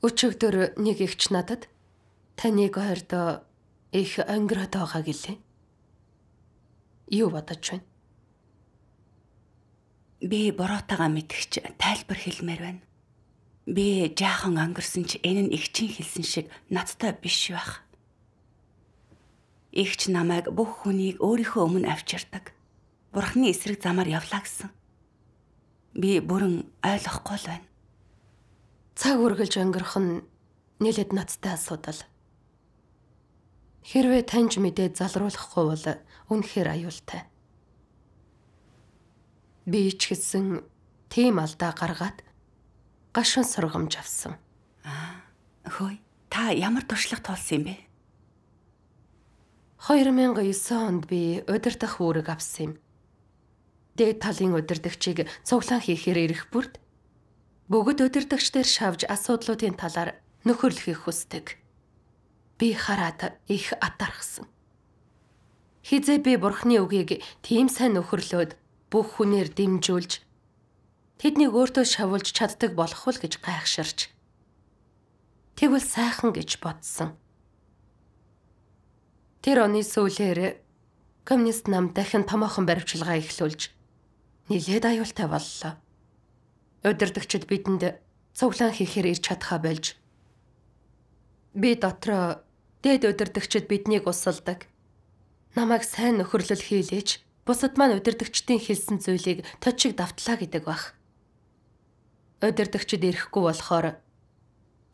Өчигдөр нэг ихч надад таныг хоёрдоо их өнгөрөөд байгаа гэлээ. Юу бодож байна? Би бороотаага мэдгч тайлбар хэлмээр байна. Би жаахан өнгөрсөн ч энэ нь ихчийн хэлсэн шиг надтай биш байх. Игч намайг бүх хүнийг өөрийнхөө өмнө авчирдаг. Бурхны эсрэг замаар явлаа гэсэн. Би бүрэн ойлгохгүй л байна. Цаг үргэлж өнгөрөх нь нэлээд ноцтой асуудал. Хэрвээ таньж мэдээ залруулахгүй бол үнэхээр аюултай. Би ч гэсэн тийм алдаа гаргаад гашуун сургамж авсан. Аа, хөөе. Та ямар туршлага туулсан юм бэ? 2009 онд би удирдах үүрэг авсан юм. Дээд талын удирдагчийг цуглаан хийхээр ирэх бүрд Бүгд өдөрдөгчдөр шавж асуудлуудын талаар нөхөрлөхийг хүсдэг. Би хараад их атархсан. Хизээ би бурхны үгийг тийм сайн нөхөрлөөд бүх хүнээр дэмжүүлж тэднийг өөртөө шавуулж чаддаг болох уу гэж гайхширч тэгвэл сайхан гэж бодсон. Тэр оны сүүлээр коммунист нам дахин томоохон баримтчилгаа эхлүүлж нилээд аюултай боллоо. Удирдагчид бидэнд цуглаан хийхээр ирж чадхаа болж би дотроо дээд удирдагчид биднийг усалдаг. Намайг сайн нөхөрлөл хийлээч. Бусад маань удирдагчдын хэлсэн зүйлийг точиг давтлаа гэдэг бах. Удирдагчид ирэхгүй болохоор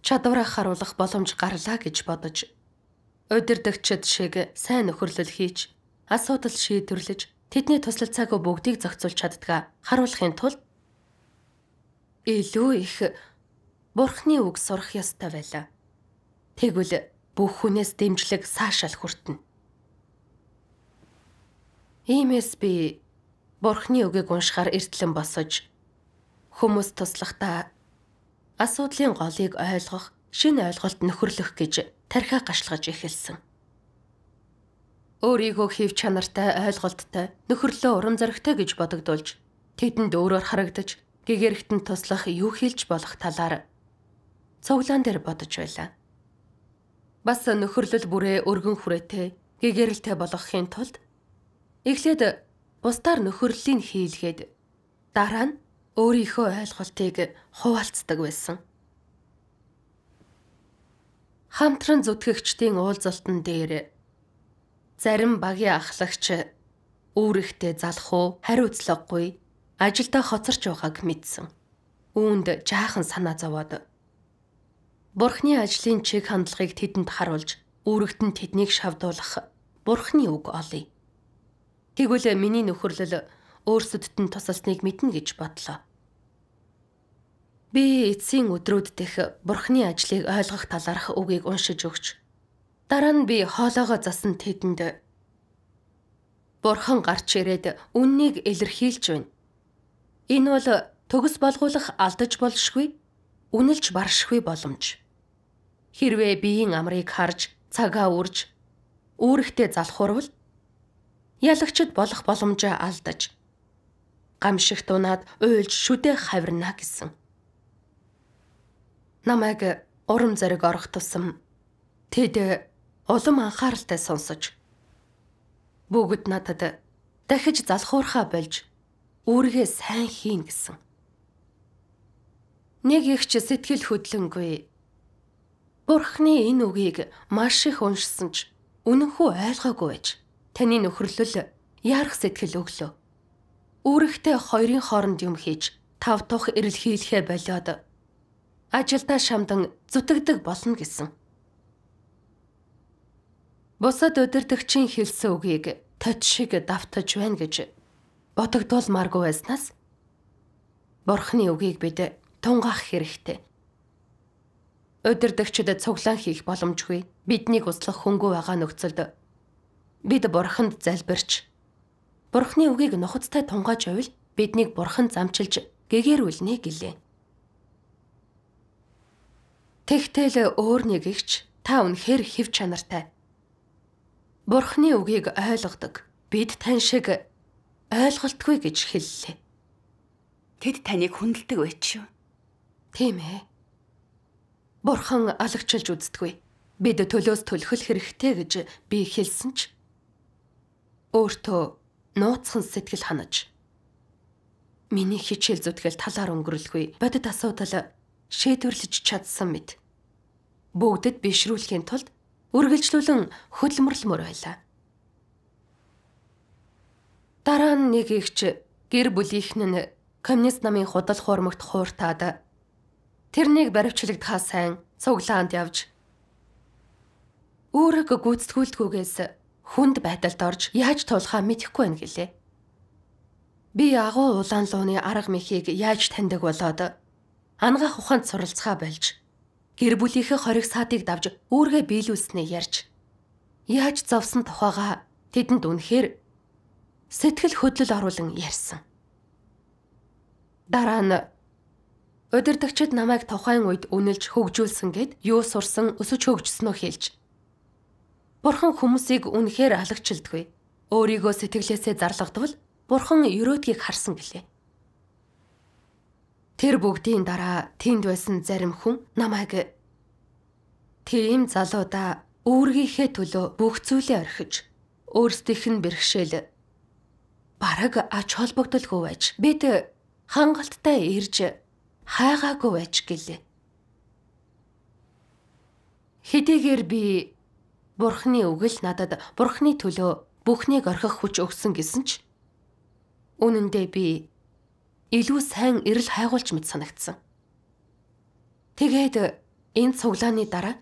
чадвараа харуулах боломж гарлаа гэж бодож удирдагчид шиг сайн нөхөрлөл хийж асуудал шийдвэрлэж тэдний туслалцаагаа бүгдийг зохицуулж чаддгаа харуулахын тулд илүү их Бурхны үг сурах ёстой байлаа. Тэгвэл бүх хүнээс дэмжлэг цаашаал хүртэнэ. Иймээс би Бурхны үгийг уншихаар эртлэн босож хүмүүс туслахдаа асуудлын голыг ойлгох, шинэ ойлголт нөхөрлөх гэж тархиа гашлгаж эхэлсэн. Өөрийгөө хэв чанартай, ойлголттой, нөхөрлөө урам зоригтой гэж бодогдуулж, тэдэнд өөрөөр харагдаж, гэгэрхтэн туслах юу хийлж болох талаар цуглаан дээр бодож байлаа. Бас нөхөрлөл бүрээ өргөн хүрээтэй гэгэрэлтэй болгохын тулд эхлээд бусдаар нөхөрлөлийг хийлгээд дараа нь өөрийнхөө ойлголтыг хуваалцдаг байсан. Хамтран зүтгэгчдийн уулзалтан дээр зарим багийн ахлагч үүрэгтэй залах уу хариуцлагагүй ажилдаа хоцорч байгааг мэдсэн. Үүнд жаахан санаа зовоод Бурхны ажлын чиг хандлагыг тэдэнд харуулж, үүрэгт нь тэднийг шавдуулах Бурхны үг олъё. Тэгвэл миний нөхөрлөл өөрсдөд нь тусалсныг мэднэ гэж бодлоо. Би эцсийн өдрүүд дэх Бурхны ажлыг ойлгох талаарх үгийг уншиж өгч, дараа нь би хоолоогоо засан тэдэнд Бурхан гарч ирээд үннийг илэрхийлж байна Энэ бол төгс болгуулах алдаж болшгүй, үнэлж баршгүй боломж. Хэрвээ биеийн амрыг харж, цагаа үрж, үүрэгтэй залхуурвал ялагчд болох боломжоо алдаж гамшигт унаад уйлж шүдэ хавирна гэсэн. Намайг урам зориг орох тусам тэд улам анхааралтай сонсож бүгд надад дахиж залхуурхаа болж өөрийгөө сайн хийн гэсэн. Нэг ихч сэтгэл хөдлөнгүй. Бурхны энэ үгийг маш их уншсан ч үнэнхүү ойлгоогүй байж таны нөхрөлөл ярах сэтгэл өглөө. Үүрэгтэй хоёрын хооронд юм хийж тав тух ирэл хийлэхэ болоод ажилдаа шамдан зүтгэдэг болно гэсэн. Бусад өдөртөгчийн хэлсэн үгийг тод шиг давтаж байна гэж ботогдуулмааргүй байснаас Бурхны үгийг бид тунгаах хэрэгтэй. Өдөрдөгчдөд цуглаан хийх боломжгүй. Биднийг услах хөнгөө байгаа нөхцөлд бид Бурханд залбирч Бурхны үгийг нухацтай тунгааж байвал биднийг Бурхан замчилж гэгэрүүлнэ гэлээ. Тэгтэл өөр нэг ихч та үнэхээр хэв чанартай. Бурхны үгийг ойлгодог. Бид тань шиг ойлголтгүй гэж хэллээ. Тэд таныг хүндэлдэг байч шүү. Тийм ээ. Бурхан алагчилж үздэггүй. Бид төлөөс төлөх хэрэгтэй гэж би хэлсэн ч өөртөө нууцхан сэтгэл ханаж миний хичээл зүтгэл талаар өнгөрөлгүй бодит асуудал шийдвэрлэж чадсан мэд. Бүгдэд бишрүүлэхийн тулд үргэлжлүүлэн хөдөлмөрлмөр байлаа. Дараа нь нэг ихч гэр бүлийнх нь коммунист намын худал хуурмагт хууртаад тэрнийг баривчлагдхаа сайн цуглаанд явж үүрэг гүйцэтгүүлдгүүгээс хүнд байдалд орж яаж тулхаа мэдэхгүй байна гэлээ. Би агуу улаан лууны арга мэхийг яаж таньдаг болоод ангаах ухаанд суралцгаа болж гэр бүлийнхээ хориг саатыг давж үүргээ биелүүлснээ ярьж яаж зовсон тухайга тэдэнд үнэхээр сэтгэл хөдлөл оруулан ярьсан. Дараа нь удирдагчид намайг тухайн үед үнэлж хөгжүүлсэн гэд юу сурсан өсөж хөгжснөө хэлж. Бурхан хүмүүсийг үнэхээр алагчилдаггүй. Өөрийгөө сэтгэлээсээ зарлагдвал бурхан ерөөдгийг харсан гэлээ. Тэр бүгдийн дараа тэнд байсан зарим хүн намайг тийм залуудаа үүргийнхээ төлөө бүх зүйлээ орхиж өөрсдийнх нь бэрхшээл Бараг ач холбогдолгүй байж бид хангалттай ирж хайгаагүй байж гэлээ. Хэдийгээр би Бурхны үгэл надад Бурхны төлөө бүхнийг орхих хүч өгсөн гэсэн ч үнэндээ би илүү сайн эрэл хайгуулж мэд санагдсан. Тэгээд энэ цуглааны дараа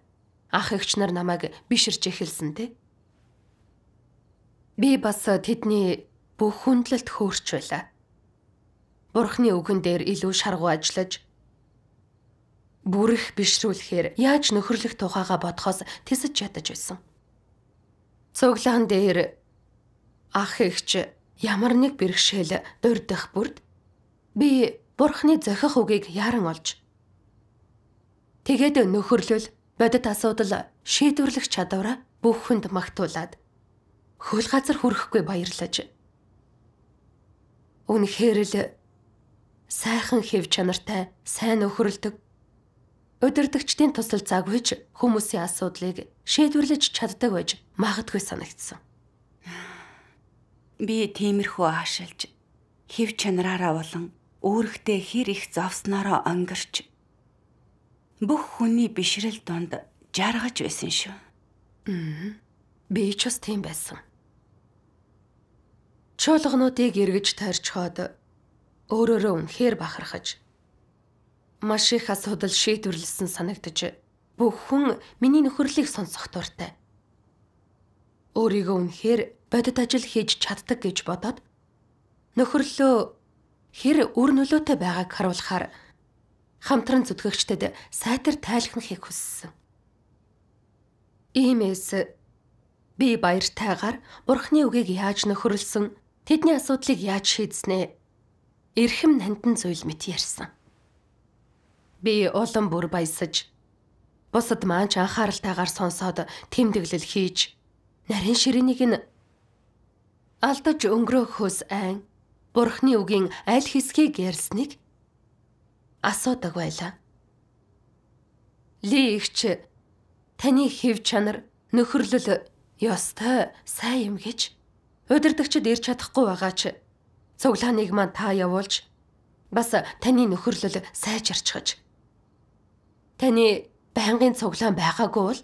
ах эгч нар намайг биширж эхэлсэн те. Би бас тэдний бүх хүндлэлт хөөрч байла. Бурхны үгэн дээр илүү шаргуу ажиллаж бүрэх бишрүүлэхээр яаж нөхөрлөх тухайга бодхоос тэсэж ядаж байсан. Цуглаан дээр ах эгч ямар нэг бэрхшээл дурдах бүрд би бурхны зохих үгийг яран олж тэгээд нөхөрлөл бодит асуудал шийдвэрлэх чадвараа бүх хүнд магтуулад хөл газар хүрэхгүй баярлаж Үнэхээр л сайхан хэв чанартай, сайн өхөрлөдөг. Өдөрдөгчдийн тусал загвж хүмүүсийн асуудлыг шийдвэрлэж чаддаг байж магадгүй санагдсан. Би тиймэрхүү аашилж хэв чанараараа болон өөрөхтэй хэр их зовсноороо өнгөрч бүх хүний бишрэл донд жаргаж байсан шүү. Би ч бас тийм байсан. Чуулгануудыг эргэж тойрчхоод өөрөөрөө үнэхээр бахархаж маш их асуудал шийдвэрлэсэн санагдаж бүх хүн миний нөхөрлийг сонсох дуртай. Өөрийгөө үнэхээр бодит ажил хийж чаддаг гэж бодоод нөхөрлөө хэр үр нөлөөтэй байгааг харуулахаар хамтран зүтгэгчдэд сайтар тайлхнахыг хүссэн. Иймээс би баяртайгаар бурхны үгийг яаж нөхөрлсөн Тэдний асуудлыг яаж шийдснэ? Ирхэм нандин зүйл мэт ярьсан. Би улам бүр баясаж бусад маань анхааралтайгаар сонсоод тэмдэглэл хийж нарийн ширээнийг нь алдаж өнгөрөхөөс айн бурхны үгийн аль хэсгийг ярьсныг асуудаг байлаа. Ли ихч таны хэв чанар нөхөрлөл ёстой сайн юм гэж Удирдагчид ирж чадахгүй байгаа ч цуглааныг маань та явуулж бас таны нөхөрлөл сайжирчихж таны байнгын цуглаан байгаагүй бол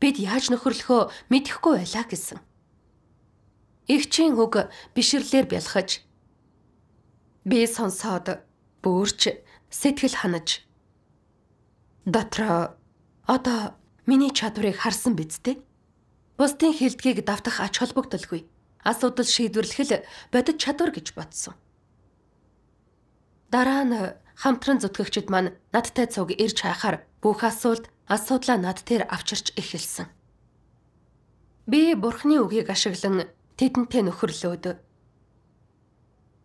бид яаж нөхөрлөхөө мэдэхгүй байлаа гэсэн. Игчийн үг бишрлэр бялхаж би сонсоод бүөрч сэтгэл ханаж дотроо одоо миний чадварыг харсан биз дээ. Бусдын хилдгийг давтах ач холбогдолгүй. Асуудал шийдвэрлэх л бодит чадвар гэж бодсон. Дараа нь хамтран зүтгэгчд маань надтай цуг ирж хайхаар бүх асуулт асуудлаа над дээр авчирч эхэлсэн. Би бурхны үгийг ашиглан тэдэнтэй нөхөрлөөд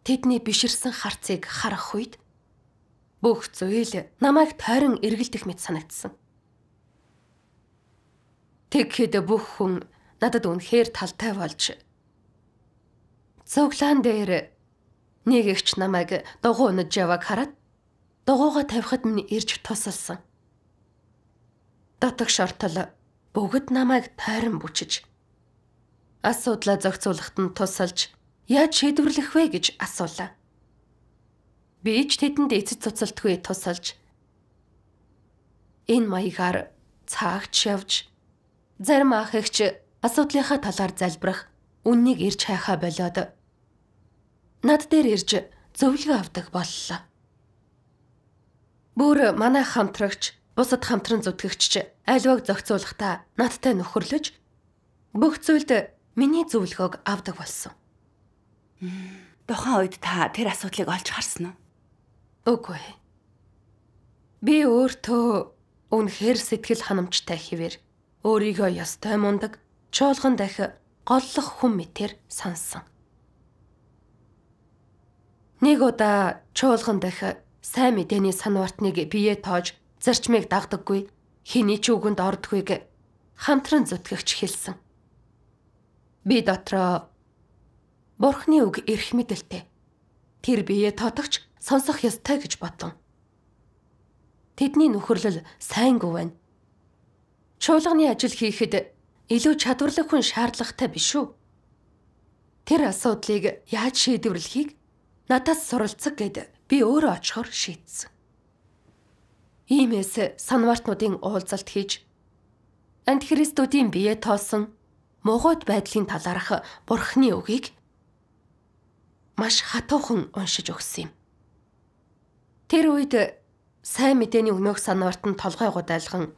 тэдний биширсэн харцыг харах үед бүх зүйл намайг тойрон эргэлдэх мэт санагдсан. Тэгэхэд бүх хүн надад үнэхээр талтай болж Цуглаан дээр нэг ихч намайг дугуй унаж яваг хараад дугуйгаа тавихад минь ирж тусалсан. Дотог шортол бүгд намайг тайран бүчиж асуудлаа зохицуулахад нь тусалж яаж шийдвэрлэх вэ гэж асуулаа. Би ч тэдэнд эцэц цуцалтгүй тусалж энэ маягаар цаагч явж зарим ах ихч асуудлынхаа талаар залбирах үннийг ирж хайхаа болоод над дээр ирж зөвлөгөө авдаг боллоо. Бүр манай хамтрагч, бусад хамтран зүтгэгч ч альваг зохицуулахдаа надтай нөхөрлөж бүх зүйлд миний зөвлөгөөг авдаг болсон. Тухайн үед та тэр асуудлыг олж харсан уу? Үгүй. Би өөртөө үнэхээр сэтгэл ханамжтай хэвээр өөрийгөө ёстой мундаг, чуулган дахь голлох хүн мэтэр сансан. Нэг удаа чуулган дах сайн мэдээний санууртныг бие тоож зарчмыг дагдаггүй хэний ч үгэнд ордгүйг хамтран зүтгэгч хэлсэн. Би дотроо Бурхны үг эрх мэдэлтэй. Тэр бие тотогч сонсох ёстой гэж бодлоо. Тэдний нөхөрлөл сайнгүй байна. Чуулганы ажил хийхэд илүү чадварлаг хүн шаардлагатай биш үү? Тэр асуудлыг яаж шийдвэрлэхийг надаас суралцах гэд би өөрөө очихоор шийдсэн. Иймээс санмартнуудын уулзалт хийж антихристүүдийн бие тоосон могод байдлын талаарх бурхны үгийг маш хатуухан уншиж өгсөн юм. Тэр үед сайн мэдээний өгнөх санаарт нь толгойгоо дайлган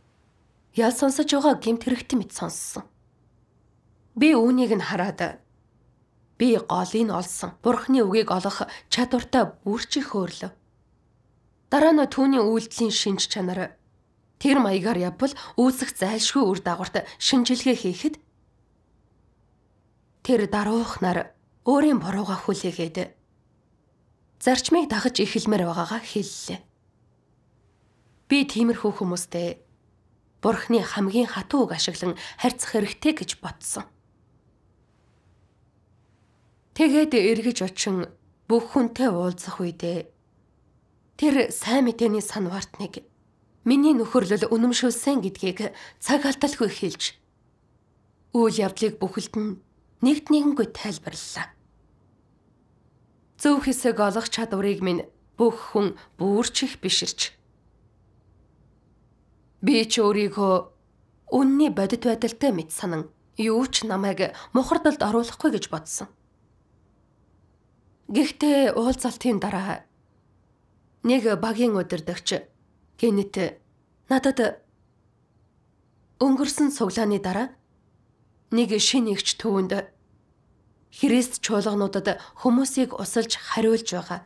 ял сонсож байгаа гимт хэрэгтэй мэд сонссон. Би үүнийг нь хараад би голыг олсон. Бурхны үгийг олох чадвартай бүрчих хөөрлөв. Дараа нь түүний үйлдэлийн шинж чанар тэр маягаар явбал үүсэх зайлшгүй үр дагаварт шинжилгээ хийхэд тэр даруухнаар өөрийн буруугаа хүлээгээд зарчмыг дагаж эхэлмээр байгаагаа хэллээ. Би тиймэрхүү хүмүүстэй бурхны хамгийн хатууг ашиглан харьцах хэрэгтэй гэж бодсон. Тэгээд эргэж очин бүх хүнтэй уулзах үедээ тэр сайн мэдээний санварт нэг миний нөхөрлөл үнэмшүүлсэн гэдгийг цаг алдалгүй хэлж үйл явдлыг бүхэлд нь нэгт нэгэнгүй тайлбарллаа. Зөв хэсэг олох чадварыг минь бүх хүн бүрчих биширч. Би ч өөрийгөө үнний бодит байдалтай мэд санан юу ч намайг мухардалд оруулахгүй гэж бодсон. Гэхдээ уулзалтын дараа нэг багийн удирдагч Генет надад өнгөрсөн суглааны дараа нэг шин нэгч төвөнд Христ чуулгануудад хүмүүсийг усалж хариулж байгаа.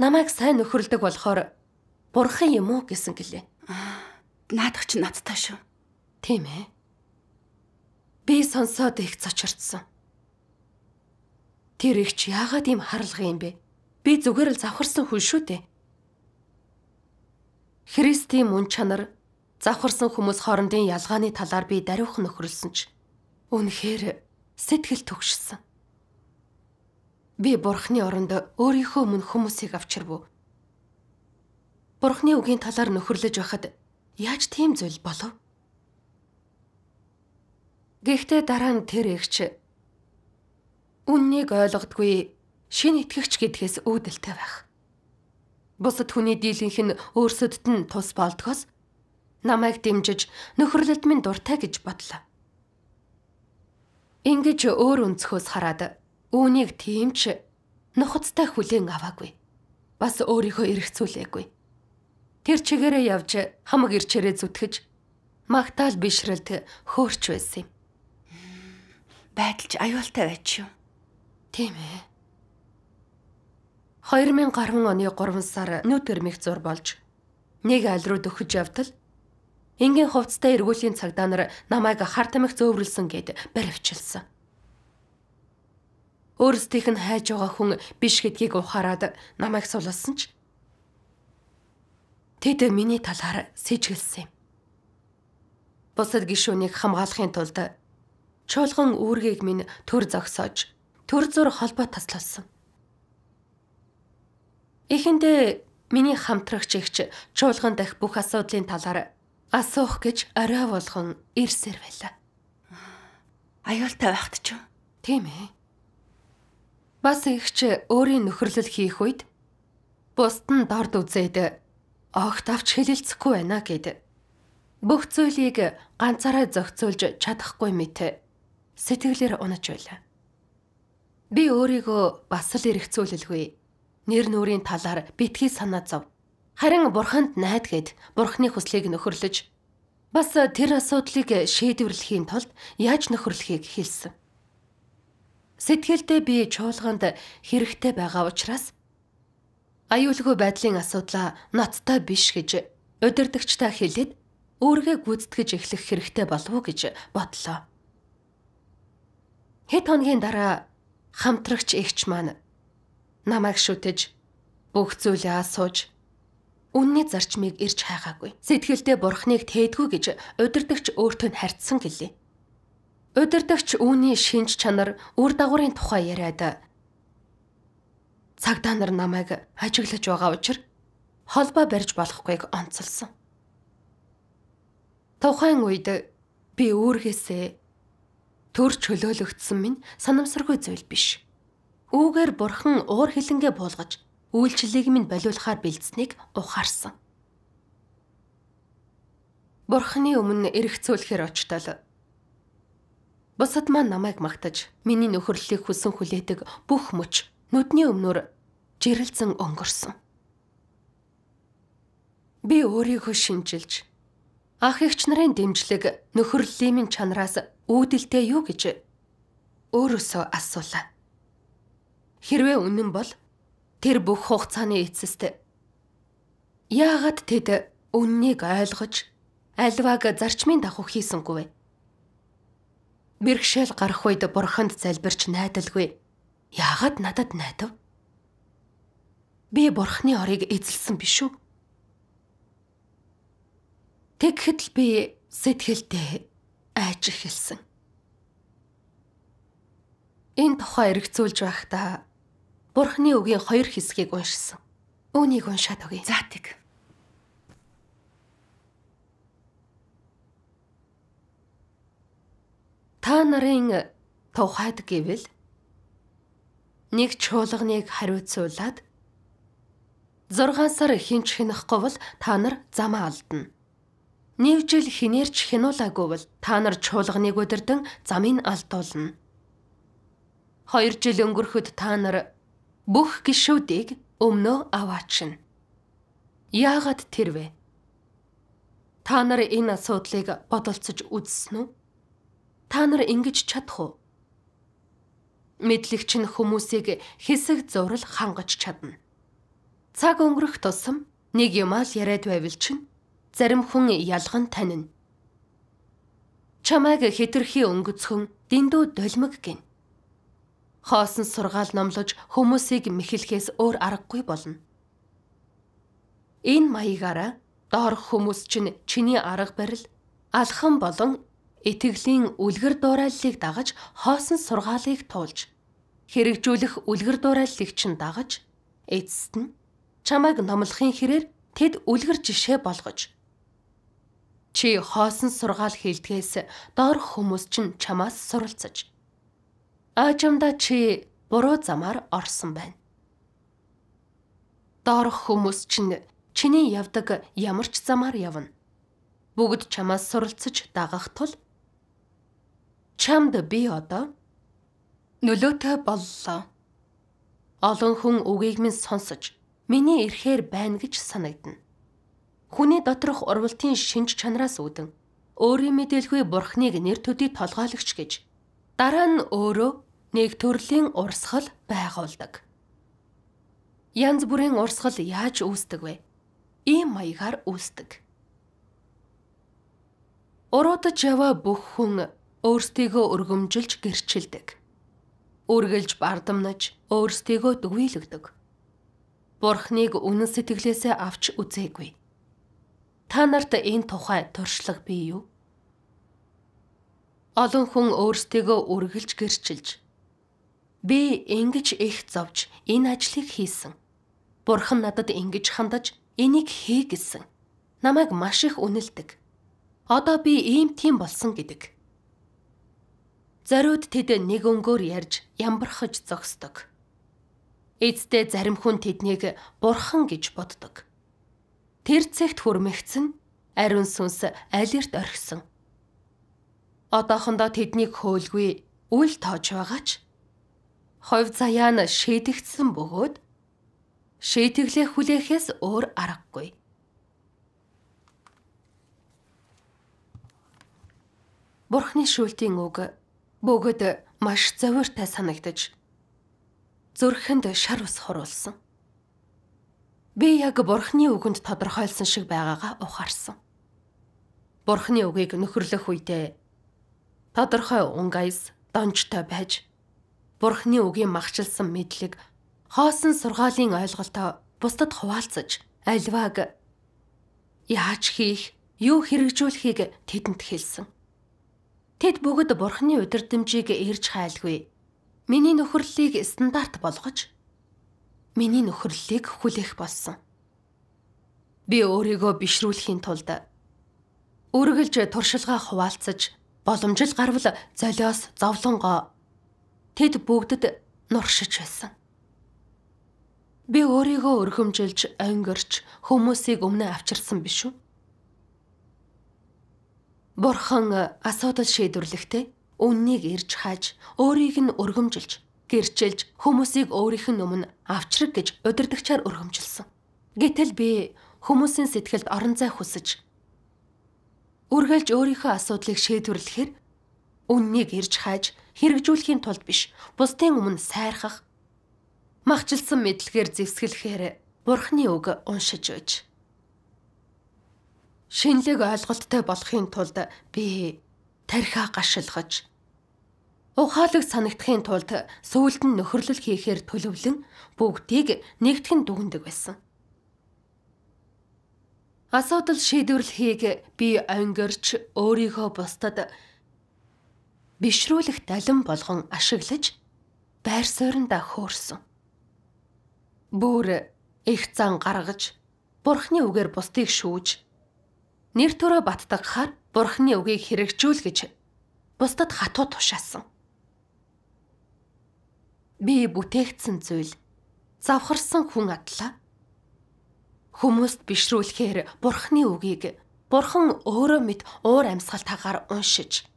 Намайг сайн нөхөрлөдөг болохоор бурхан юм уу гэсэн гэлээ. Наадах ч надтай шүү. Тийм ээ. Би сонсоод их цочирдсан. Тэр ихч яагаад ийм харлага юм бэ? Би зүгээр л завхарсан хүн шүү дээ. Христийн мөн чанар завхарсан хүмүүс хоорондын ялгааны талаар би дариухан нөхрөлсөн ч үнэхээр сэтгэл төгшсөн. Би бурхны оронд өөрийнхөө мөн хүмүүсийг авчирв. Бурхны үгийн талаар нөхөрлөж байхад яаж тийм зүйл болов? Гэхдээ дараа нь тэр эгч Үннийг ойлгодгүй шин итгэгч гэдгээс үүдэлтэй байх. Бусад хүний дийлэнх нь өөрсөдөд нь тус болдгоос намайг дэмжиж нөхөрлөлт минь дуртай гэж бодлоо. Ингиж өөр өнцгөөс хараад үүнийг тийм ч нухацтай хүлээн аваагүй. Бас өөрийгөө эргцүүлээгүй. Тэр чигээрээ явж хамаг ирчээрээ зүтгэж магтаал бишрэлт хөөрч байсан юм. Байдалч аюултай байж шүү. Тийм ээ. 2010 оны 3 сар нүд төрмих зур болж нэг аль руу дөхөж явтал энгийн хувцастай эргүүлийн цагдаа нар намайг хар тамхи зөөврүүлсэн гэд баривчилсан. Өөрсдийнх нь хайж байгаа хүн биш гэдгийг ухаарад намайг суулсан ч тэд миний талаар сэжгэлсэн юм. Бусад гишүүнийг хамгаалахын тулд чуулган үүргийг минь төр зогсоож төр зур холбоо таслуулсан. Эхэндээ миний хамтрагч ихч чуулган дах бүх асуудлын талаар асуух гэж орой болгон ирсэр байла. Аюултай байхт ч юм. Тийм ээ. Бас ихч өөрийн нөхөрлөл хийх үед бусд нь дорд үзээд огт авч хэлэлцэхгүй байна гэд. Бүх зүйлийг ганцаараа зохицуулж чадахгүй мэт сэтгэлээр унаж байлаа. Би өөрийгөө бас л эргцүүлэлгүй. Нэр нүрийн талаар битгий санаа зов. Харин бурханд найдгээд бурхны хүслийг нөхөрлөж бас тэр асуудлыг шийдвэрлэхийн тулд яаж нөхөрлөхийг хэлсэн. Сэтгэлдээ би чуулганд хэрэгтэй байгаа учраас аюулгүй байдлын асуудлаа ноцтой биш гэж удирдахчтай хэлээд өөргөө гүйтгэж эхлэх хэрэгтэй болов уу гэж бодлоо. Хэд хоногийн дараа хамтрагч эгч маань намайг шүтэж бүх зүйлээ асууж үнний зарчмыг ирж хайгаагүй. Сэтгэлдээ бурхныг тээдгүй гэж удирдахч өөртөө харьцсан гэлээ. Удирдахч үүний шинж чанар үр дагаврын тухай яриад цагдаа нар намайг ажиглаж байгаа учраас холбоо барьж болохгүйг онцолсон. Тухайн үед би өөргээсээ төрч хөлөөлөгдсөн минь санамсаргүй зүйл биш. Үүгээр бурхан уур хилэнгээ буулгаж үйлчлэлийг минь болиулахаар бэлдсэнийг ухаарсан. Бурханы өмнө эргцүүлэхээр очтол Бусад маань намайг магтаж, миний нөхөрлөлийг хүсэн хүлээдэг бүх мөч нүдний өмнөр жирэлцэн өнгөрсөн. Би өөрийгөө шинжилж, Ах эгч нарын дэмжлэг нөхөрлөлийн минь чанараас үүдэлтэй юу гэж өөрөөсөө асуулаа. Хэрвээ үнэн бол тэр бүх хугацааны эцэст яагаад тэд үннийг ойлгож альваг зарчмын дагуу хийсэнгүй вэ? Мэргшээл гарах үед бурханд залбирч найдалгүй. Яагаад надад найдав? Би бурхны орыг эзэлсэн биш үү? Тэгэхэд л би сэтгэлдээ айж эхэлсэн. Энэ тухай эргцүүлж байхдаа Бурхны үгийн хоёр хэсгийг уншсан. Үүнийг уншаад өгье. За тэг. Та нарын тухайд гэвэл нэг чуулганыг хариуцуулаад 6 сар хинч хинэхгүй бол та нар замаа алдна Нэг жил хинээрч хинуулаагүй бол та нар чуулганыг өдөрдөн замын алдуулна. Хоёр жил өнгөрөхөд та нар бүх гişүүдийг өмнөө аваачна. Яагаад тэр вэ? Та нар энэ асуудлыг бодолцож үзсэн үү? Та нар ингэж чадах уу? Мэдлэгч нь хүмүүсийг хэсэг зурал хангаж чадна. Цаг өнгөрөх тусам нэг юм ал яриад байвал чинь зарим хүн ялган танина. Чамайг хитрхи өнгөцхөн дэндүү долмиг гин. Хоосон сургаал номлож хүмүүсийг мэхлэхээс өөр аргагүй болно. Энэ маягаараа доорх хүмүүс чинь чиний арга барил алхан болон итгэлийн үлгэр дуурайллыг дагаж хоосон сургаалыг туулж хэрэгжүүлэх үлгэр дуурайллыг чинь дагаж эцэст нь чамайг номлохын хэрээр тэд үлгэр жишээ болгож Чи хоосон сургаал хийлдгээс доор хүмүүс чинь чамаас суралцаж. Аажамда чи буруу замаар орсон байна. Доорх хүмүүс чинь чиний явдаг ямар ч замаар явна. Бүгд чамаас суралцаж дагах тул чамд би одоо нөлөөтэй боллоо. Олон хүн үгийг минь сонсож миний эрхээр байна гэж санагдана. Хүний доторх урвалтын шинж чанараас үүдэн өөрийн мэдээлгүй бурхныг нэр төдий толгойлогч гэж дараа нь өөрөө нэг төрлийн урсгал байгуулдаг. Янз бүрийн урсгал яаж үүсдэг вэ? Ийм маягаар үүсдэг. Уруудаж яваа бүх хүн өөрсдийгөө өргөмжилж гэрчилдэг. Үргэлж бардамнаж өөрсдийгөө дүгүйлэгдэг. Бурхныг үнэн сэтгэлээсээ авч үзээгүй. Та нарт энэ тухай туршлага бий юу? Олон хүн өөрсдөө үргэлж гэрчилж би ингэж их зовж энэ ажлыг хийсэн. Бурхан надад ингэж хандаж энийг хий гэсэн. Намайг маш их үнэлдэг. Одоо би ийм тийм болсон гэдэг. Зариуд тэд нэг өнгөөр ярьж ямархаж зогсдог. Эцдээ зарим хүн тэднийг бурхан гэж боддог. Тэр цагт хүрмэгцэн ариун сүнс алерт орхисон. Одоохондоо тэднийг хөөлгүй үл тоож байгаа ч ховь заяа нь шийдэгдсэн бөгөөд шийтгэлээ хүлээхээс өөр аргагүй. Бурхны шүүлтийн үг бөгөөд маш зовиртай санагдаж зүрхэнд шар ус хуруулсан. Би яг бурхны үгэнд тодорхойлсон шиг байгаагаа ухаарсан. Бурхны үгийг нөхөрлөх үедээ тодорхой унгайс дончтой байж Бурхны үгийн магчилсан мэдлэг хоосон сургаалын ойлголтоо бусдад хуваалцаж альваг яаж хийх, юу хэрэгжүүлэхийг тэдэнд хэлсэн. Тэд бүгд бурхны удирдамжийг эрж хайлгүй. Миний нөхөрлөлийг стандарт болгож миний нөхөрлөлийг хүлээх болсон. Би өөрийгөө бишрүүлэхийн тулд үргэлж туршилгаа хуваалцаж боломжил гарвал золиос зовлонгоо тэд бүгдэд нуршиж байсан. Би өөрийгөө өргөмжилж, өнгөрч хүмүүсийг өмнө авчирсан биш үү? Бурхан асуудал шийдвэрлэхдээ үннийг ирж хааж, өөрийг нь өргөмжилж гэрчилж хүмүүсийг өөрийнх нь өмнө авчраг гэж удирдахчаар өргөмжилсөн. Гэтэл би хүмүүсийн сэтгэлд орон зай хүсэж үргэлж өөрийнхөө асуудлыг шийдвэрлэхээр үннийг ирж хайж хэрэгжүүлэхийн тулд биш бусдын өмнө сайрхах махчилсан мэдлэгээр зэвсгэлэхээр бурхны үг уншиж өгч шинэлэг ойлголттой болохын тулд би тархиа гашилгаж Ухаалаг санагдахын тулд сүүлд нь нөхөрлөл хийхээр төлөвлөн бүгдийг нэгтгэн дүгндэг байсан. Асуудал шийдвэрлэхийг би өнгөрч өөрийгөө бусдад бишрүүлэх далин болгон ашиглаж байр суурьндаа хөөрсөн. Бүр их зан гаргаж бурхны үгээр бусдыг шүүж нэр төрөө баттгахаар бурхны үгийг хэрэгжүүл гэж бусдад хатуу тушаасан би бүтээгдсэн зүйл завхарсан хүн атлаа. Хүмүүст бишрүүлэхээр бурхны үгийг бурхан өөрөө мэд уур амьсгалтаагаар уншиж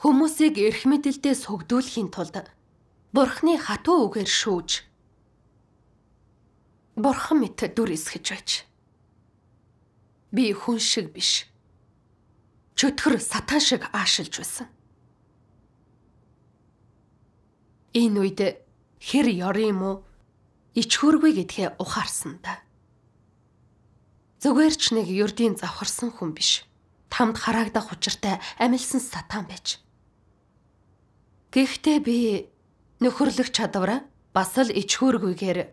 хүмүүсийг эрх мэдэлдээ сүгдүүлэхийн тулд бурхны хатуу үгээр шүүж бурхан мэт дүр эсгэж байж. Би хүн шиг биш. Чөтгөр сатан шиг аашилж байсан. Энэ үед хэр ёр юм уу? Ичхөргүй гэдгээ ухаарсан да. Зүгээр ч нэг юрдийн завхарсан хүн биш. Тамд харагдах учиртай амилсан сатан байж. Гэхдээ би нөхөрлөх чадвараа бас л ичхөргүйгээр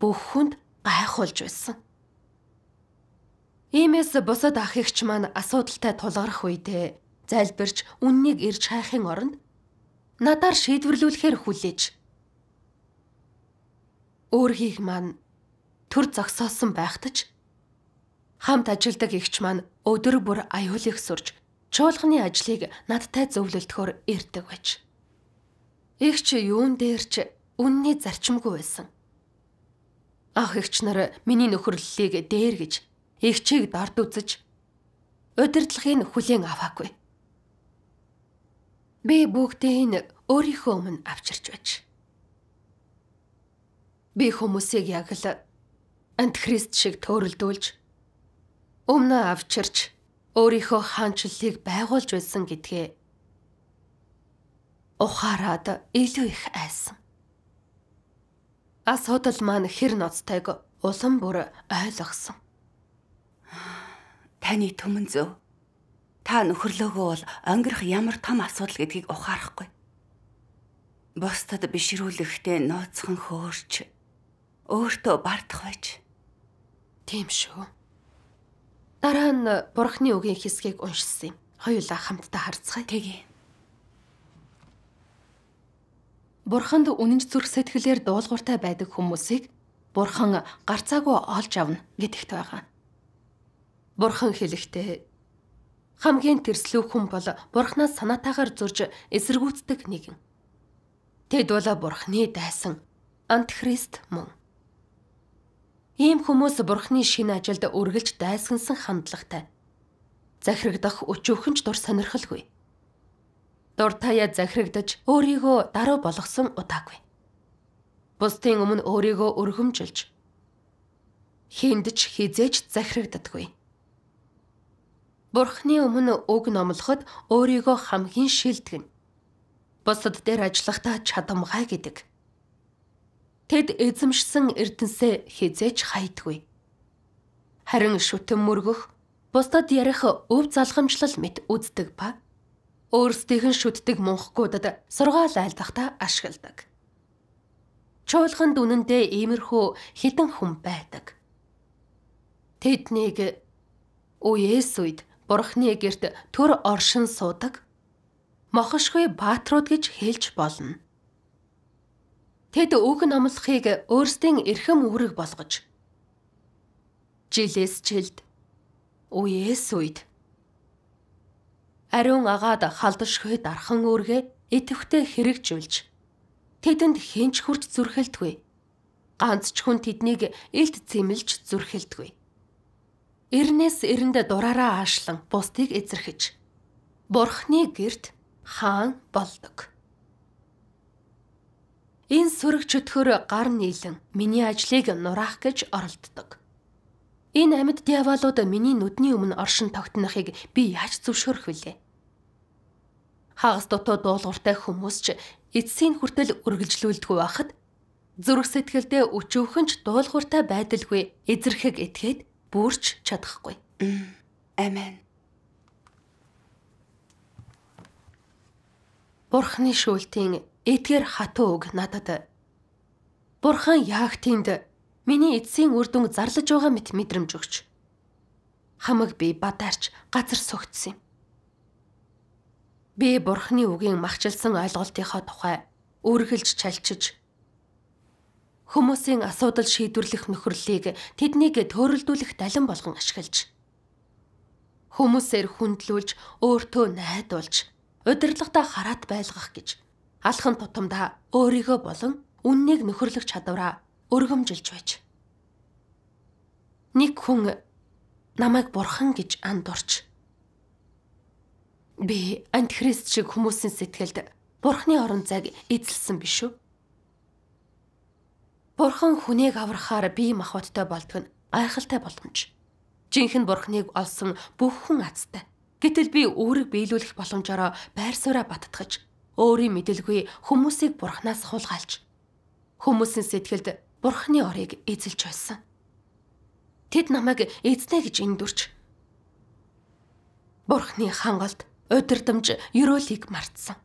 бүх хүнд гайхуулж байсан. Иймээс бусад ах ихч маань асуудалтай тулгарх үедээ залбирч үннийг ирж хайхын оронд надаар шийдвэрлүүлэхээр хүлээж өөрхийг маань төр зогсоосон байхдаж хамт ажилдаг эгч маань өдөр бүр аюулыг сурж чуулганы ажлыг надтай зөвлөлтгөөр ирдэг байж. Эгч юун дээр ч үнний зарчимгүй байсан. Ах эгч нар миний нөхөрлөлийг дээр гэж эгчийг дард үзэж удирдлагын хүлээн аваагүй. Би бүгдийг өөрийнхөө өмнө авчирч байж. Би хүмүүсийг яг л антихрист шиг төрөлдүүлж өмнө авчирч өөрийнхөө хаанчлалыг байгуулж байсан гэдгээ ухаарад илүү их айсан. Асуудал маань хэр ноцтойг улам бүр ойлгосон. Таны түмэн зөв Та нөхрлөөгөө бол өнгөрөх ямар том асуудал гэдгийг ухаарахгүй. Бусдад бишрүүлэхдээ нууцхан хөөрч өөртөө бардах байж. Тийм шүү. Дараа нь бурхны үгийн хэсгийг уншсан юм. Хоёулаа хамтдаа харцгаая. Тэгье. Бурханд үнэнч зүрх сэтгэлээр дуулууртай байдаг хүмүүсийг бурхан гарцаагүй олж авна гэдэгт байгаа. Бурхан хэлэхдээ хамгийн тэрслүү хүн бол бурхнаас санаатаагаар зурж эсэргүүцдэг нэгэн. Тэд бол бурхны дайсан антихрист мөн. Ийм хүмүүс бурхны шин ажилд үргэлж дайсагнсан хандлагатай. Захирагдах өчөөхөнч дур сонирхолгүй. Дур таяа захирагдаж өөрийгөө даруй болгосон удаагүй. Бусдын өмнө өөрийгөө өргөмжилж хиндж хизээч захирагддаггүй. Бурхны өмнө үг номлоход өөрийгөө хамгийн шилтгэн. Бусад дээр ажиллахдаа чадамгай гэдэг. Тэд эзэмшсэн эрдэнсээ хизээч хайдгүй. Харин шүтэн мөргөх, бусдад ярих өв залхамжлал мэт үздэг ба өөрсдийнх нь шүтдэг мунхгуудад сургаал айлдахдаа ашигладаг. Чуулганд үнэндээ иймэрхүү хідэн хүн байдаг. Тэднийг үеэс үед бурхны герт төр оршин суудаг мохошгүй бааtruуд гэж хэлж болно. Тэд үг номлохыг өөрсдийн эрхэм үүрэг болгож жилээс жилд үеэс үед ариун агаад халдшгүй дархан үүргээ итэвхтэй хэрэгжүүлж тэдэнд хинч хурж зүрхэлдэггүй ганц ч хүн тэднийг илт цэмэлж зүрхэлдэггүй Эрнээс эрэндэ дураараа аашлан бусдыг эзэрхэж Бурхны герт хаан болдог. Энэ сөрөг чөтгөр гар нийлэн миний ажлыг нураах гэж оролддог. Энэ амьд дьяволууд миний нүдний өмнө оршин тогтнохыг би яаж зөвшөөрөх вүлээ? Хагас дутуу дуулууртай хүмүүс ч эцсийн хүртэл үргэлжлүүлдэггүй байхад зүрх сэтгэлдээ өчөөхөн ч дуулууртай байдалгүй эзэрхэг этгээд бүрч чадахгүй. Амен. Бурхны шүүлтийн эдгээр хатуу үг надад. Бурхан яг тэнд миний эцсийн үр дүн зарлаж байгаа мэт мэдрэмж өгч. Хамаг би бадарч газар согтсон юм. Би бурхны үгийн махчилсан ойлголтынхоо тухай үргэлж чалчиж Хүмүүсийн асуудал шийдвэрлэх нөхөрлөлийг тэднийг төрөлдүүлэх далин болгон ашиглаж хүмүүсээр хүндлүүлж өөртөө найдуулж удирдлагада хараат байлгах гэж алхам тутамдаа өөрийгөө болон үннийг нөхөрлөх чадвараа өргөмжилж байж. Нэг хүн намайг бурхан гэж андуурч би антихрист шиг хүмүүсийн сэтгэлд бурхны орон зайг эзэлсэн биш үү? Бурхан хүнийг аврахаар бие махбодтой болдог нь гайхалтай боломж. Жинхэнэ Бурханыг олсон бүх хүн азтай. Гэтэл би өөрийг биелүүлэх боломжоор байр сууриа баттгаж, өөрийн мэдлгүй хүмүүсийг Бурханаас хулгайлж, хүмүүсийн сэтгэлд Бурханы орыг эзэлж байсан. Тэд намайг эзнэ гэж эндүрч Бурханы хангалт, удирдамж, ёроолыг мартсан.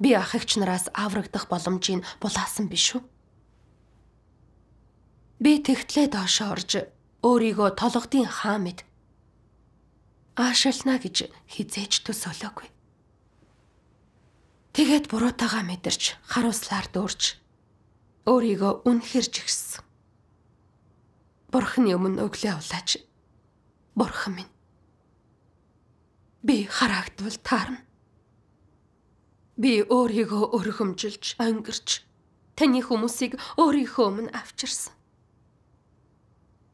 Би ах эгч нараас аврагдах боломжийг булаасан биш үү? Би тэгтлээ доошоо орж өөрийгөө толгодын хаа мэд аашилна гэж хизээч төсөөлөөгүй. Тэгээд буруутагаа мэдэрч харуулслаар дүүрч өөрийгөө үнэхэр жигсэн. Бурхны өмнө өглөө улаач. Бурхан минь. Би харагдвал таарна. Би өөрийгөө өргөмжилж, ангирч таны хүмүүсийг өөрийнхөө өмнө авчирсан.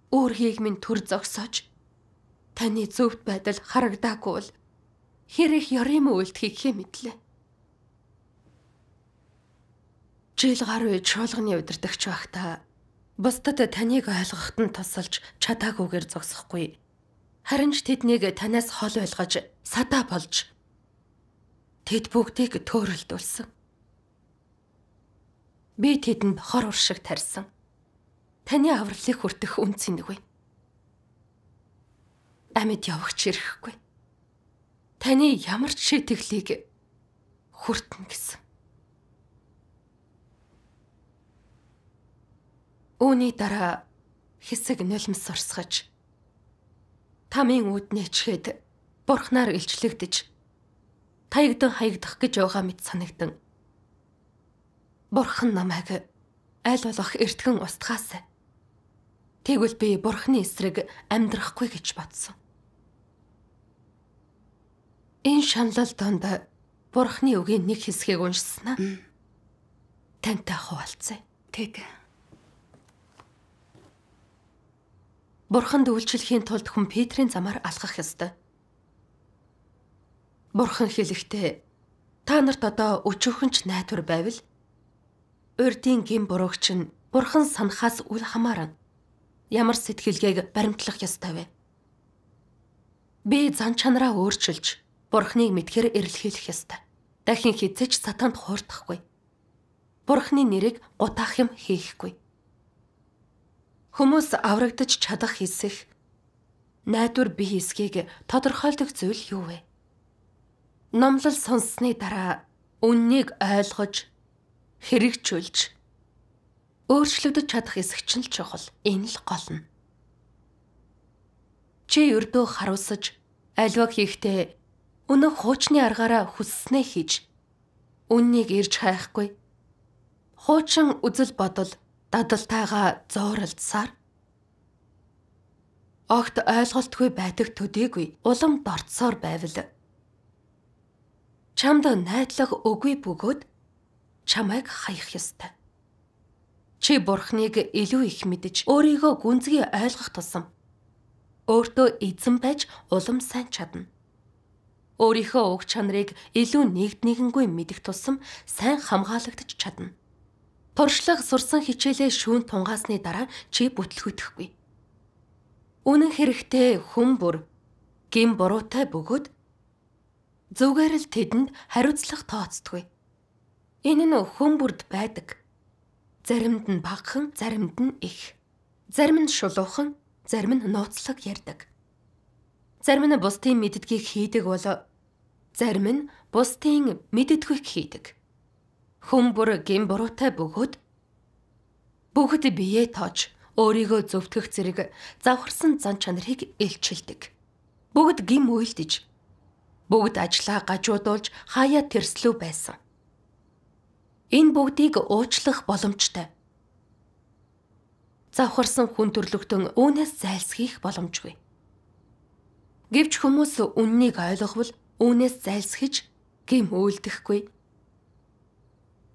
Өөр хийг минь төр зогсоож таны зөвхт байдал харагдаагүй бол хэрэг ёрийн үйлдэхийг хэмэдлээ. Жил гар үед шуулганы удирдахч байхдаа бусдад таныг ойлгоход нь тусалж чадаагүйгээр зогсохгүй. Харин ч тэднийг танаас хол ойлгож садаа болж тэд бүгдийг төөрөлдүүлсэн. Би тэдэнд хор уршиг тарьсан таны авралыг хүртэх үнц нэг вэ? Амьд явагч ирэхгүй. Таны ямар ч шийтгэлийг хүртнэ гэсэн. Үүний дараа хэсэг нулимс сурсгаж тамийн үүднээ чихэд бурхнаар илчлэгдэж таягдан хаягдах гэж байгаа мэт санагдан бурхан намайг аль болох эртхэн устгаасай Тэгвэл би бурхны эсрэг амьдрахгүй гэж бодсон. Энэ шанал донд бурхны үгийн нэг хэсгийг уншсанаа. Тантай хуваалцъя. Тэг. Бурханд үйлчлэхийн тулд хүн Петрийн замаар алхах ёстой. Бурхан хэлэхдээ та нарт одоо өчөөхөнч найдвар байвал урдийн гин бурууч нь бурхан санахаас үл хамааран ямар сэтгэлгээг баримтлах ёстой вэ? Би зан чанараа өөрчилж, Бурхныг мэдхээр эрэлхийлэх ёстой. Дахин хизэж сатанд хуурдахгүй. Бурхны нэрийг гутаах юм хийхгүй. Хүмүүс аврагдаж чадах хэсэх найдвар бие эсгийг тодорхойлдог зүйл юу вэ? Номлол сонссны дараа үннийг ойлгож, хэрэгжүүлж, өөрчлөгдөж чадах эсэх чинь л чухал. Энэ л гол нь. Чи өрдөө харуулсаж аливаа хийхдээ үнэн хуучны аргаараа хүсснээ хийж үннийг ирж хайхгүй. Хуучин үзэл бодол дадалтайгаа зооралдсаар огт ойлголтгүй байдаг төдийгүй улам дорцоор байвал чамд найдлах өгөө бөгөөд чамайг хаях ёстой. Чи бурхныг илүү их мэдж, өөрийгөө гүнзгий ойлгох тусам өөртөө эзэн байж улам сайн чадна. Өөрийнхөө уг чанарыг илүү нэгд нэгэнгүй мэдэх тусам сайн хамгаалагдаж чадна. Туршлага сурсан хичээлээ шүүн тунгаасны дараа чи бүтлгүүдэхгүй. Үнэн хэрэгтээ хүн бүр гин буруутай бөгөөд зүгээр л тэдэнд хариуцлага тооцдгүй. Энэ нь хүн бүрд байдаг Заримд нь багахан, заримд нь их. Зарим нь шулуухан, зарим нь нууцлаг ярддаг. Зарим нь бусдын мэддгийг хийдэг бол зарим нь бусдын мэддгүйг хийдэг. Хүн бүр гин буруутай бөгөөд бүгд биеэ тоож өөрийгөө зөвтгөх зэрэг завхарсан зан чанарыг илчилдэг. Бүгд гим үйлдэж, бүгд ажлаа гажуудуулж хаяа тэрслүү байсан энэ бүгдийг уучлах боломжтой. Завхарсан хүн төрлөختөн үүнээс зайлсхийх боломжгүй. Гэвч хүмүүс үннийг ойлгохвол үүнээс зайлсхиж гим үйлдэхгүй.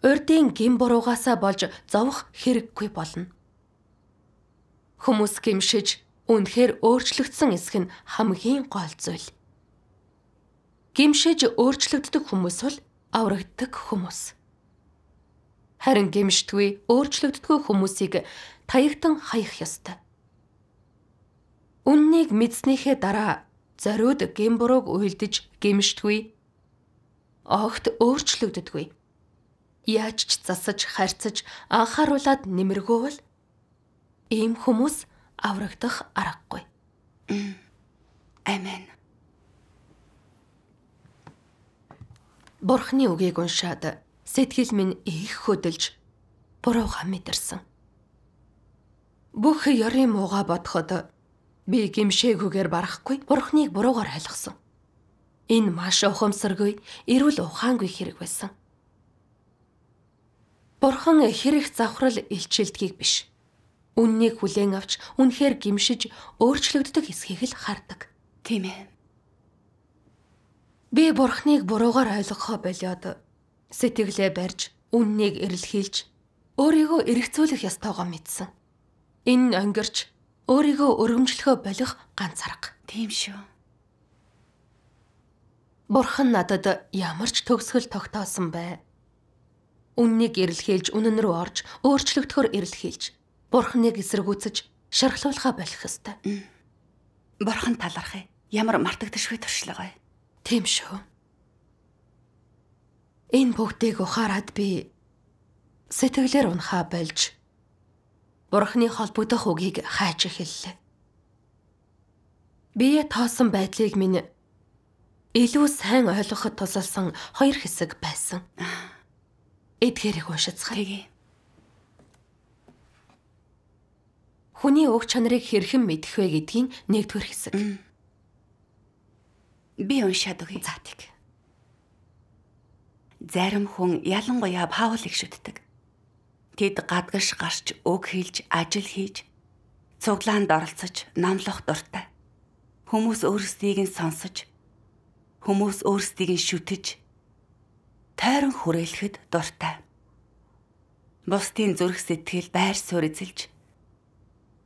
Урдын гим буруугаасаа болж зовх хэрэггүй болно. Хүмүүс гимшиж үнэхээр өөрчлөгдсөн эсэх нь хамгийн гол зүйл. Гимшиж өөрчлөгддөг хүмүүс бол аврагддаг хүмүүс. Харин гимшдгүй өөрчлөгддгүй хүмүүсийг таягтан хаях ёстой. Үннийг мэдснийхээ дараа зориуд гим бурууг уйлдэж гимшдгүй. Огт өөрчлөгддгүй. Яаж ч засаж, харьцаж, анхааруулад нэмэргөөвөл ийм хүмүүс аврагдах аргагүй. Амен. Бурхны үгийг уншаад Сэтгэл минь их хөдөлж бурууга мэдэрсэн. Бүх ёрын мууга бодоход би гимшээгүйгээр барахгүй бурхныг буруугаар ойлгосон. Энэ маш ухамсаргүй, эрүүл ухаангүй хэрэг байсан. Бурхан хэрэг завхрал илчилдгийг биш. Үннийг хүлээн авч үнэхээр гимшиж өөрчлөгддөг хэсгийг л хардаг. Тийм ээ. Би бурхныг буруугаар ойлгохоо болоод сэтгэлээ барьж, үннийг эрэлхийлж, өөрийгөө эргэцүүлэх ёстойгоо мэдсэн. Энэ нь өнгөрч өөрийгөө өргөмжлөхөө болох ганц арга. Тийм шүү. Бурхан надад ямар ч төгсгөл тогтоосон бай. Үннийг эрэлхийлж, үнэн рүү орж, өөрчлөгдөхөр эрэлхийлж, Бурханыг эсэргүүцэж, шархлуулахаа болох ёстой. Бурхан талархъя. Ямар мартагдашгүй туршлага бай. Тийм шүү. Энэ бүгдийг ухаарад би сэтгэлээр унахаа болж Бурхны холбогдох үгийг хайж эхэллээ. Бие тоосон байдлыг минь илүү сайн ойлгоход тусалсан хоёр хэсэг байсан. Эдгээрийг уншицгаа. Тэгээ. Хүний уг чанарыг хэрхэн мэдэх вэ гэдгийн нэгдүгээр хэсэг. Би уншаад өгье. За тийм. Зарим хүн ялангуяа Паул гişүддэг. Тэд гадагш гарч өг хэлж, ажил хийж, цуглаанд оролцож, намлах дуртай. Хүмүүс өөрсдийг нь сонсож, хүмүүс өөрсдийг нь шүтэж, тайран хүрээлэхэд дуртай. Бусдын зүрх сэтгэл байр суурь эзэлж,